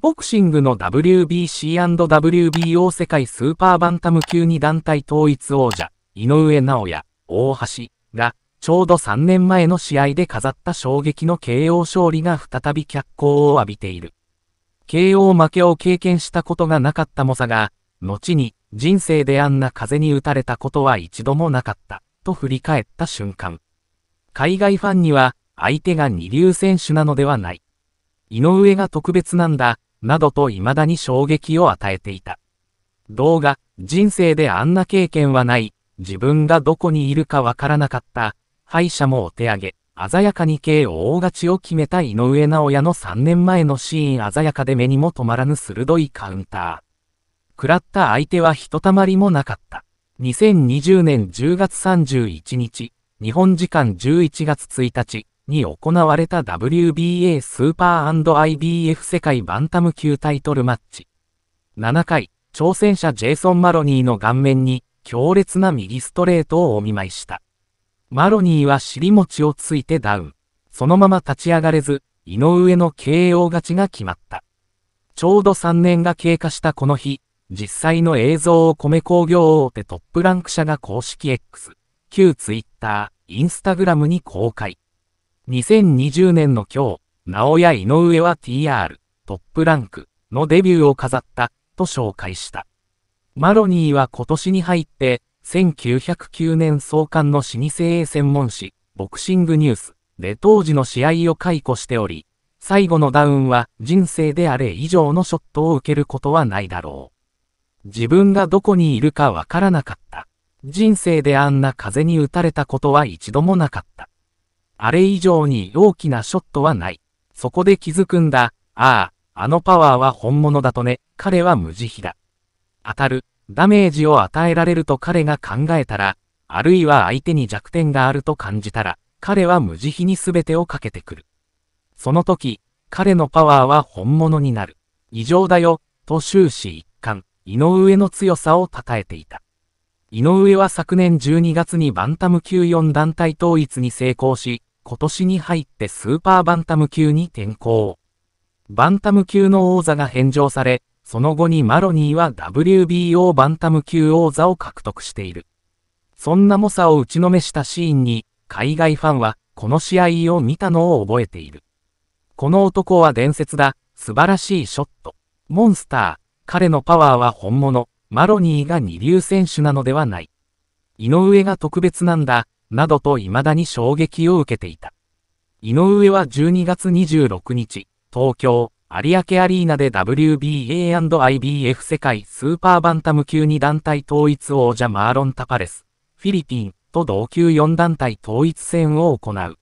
ボクシングの WBC&WBO 世界スーパーバンタム級に団体統一王者、井上直也、大橋が、ちょうど3年前の試合で飾った衝撃の KO 勝利が再び脚光を浴びている。KO 負けを経験したことがなかった猛者が、後に、人生であんな風に打たれたことは一度もなかった、と振り返った瞬間。海外ファンには、相手が二流選手なのではない。井上が特別なんだ、などと未だに衝撃を与えていた。動画、人生であんな経験はない、自分がどこにいるかわからなかった、敗者もお手上げ、鮮やかに k 大勝ちを決めた井上直也の3年前のシーン鮮やかで目にも止まらぬ鋭いカウンター。喰らった相手はひとたまりもなかった。2020年10月31日、日本時間11月1日、に行われた WBA スーパー &IBF 世界バンタム級タイトルマッチ。7回、挑戦者ジェイソン・マロニーの顔面に強烈な右ストレートをお見舞いした。マロニーは尻餅をついてダウン。そのまま立ち上がれず、井上の KO 勝ちが決まった。ちょうど3年が経過したこの日、実際の映像を米工業大手トップランク社が公式 X、旧 Twitter、Instagram に公開。2020年の今日、直屋井上は TR、トップランクのデビューを飾った、と紹介した。マロニーは今年に入って、1909年創刊の老舗 A 専門誌、ボクシングニュースで当時の試合を解雇しており、最後のダウンは人生であれ以上のショットを受けることはないだろう。自分がどこにいるかわからなかった。人生であんな風に打たれたことは一度もなかった。あれ以上に大きなショットはない。そこで気づくんだ。ああ、あのパワーは本物だとね。彼は無慈悲だ。当たる。ダメージを与えられると彼が考えたら、あるいは相手に弱点があると感じたら、彼は無慈悲に全てをかけてくる。その時、彼のパワーは本物になる。異常だよ、と終始一貫、井上の強さを称えていた。井上は昨年12月にバンタム級4団体統一に成功し、今年に入ってスーパーバンタム級に転向。バンタム級の王座が返上され、その後にマロニーは WBO バンタム級王座を獲得している。そんな猛者を打ちのめしたシーンに、海外ファンは、この試合を見たのを覚えている。この男は伝説だ、素晴らしいショット。モンスター、彼のパワーは本物。マロニーが二流選手なのではない。井上が特別なんだ、などと未だに衝撃を受けていた。井上は12月26日、東京、有明アリーナで WBA&IBF 世界スーパーバンタム級2団体統一王者マーロン・タパレス、フィリピンと同級4団体統一戦を行う。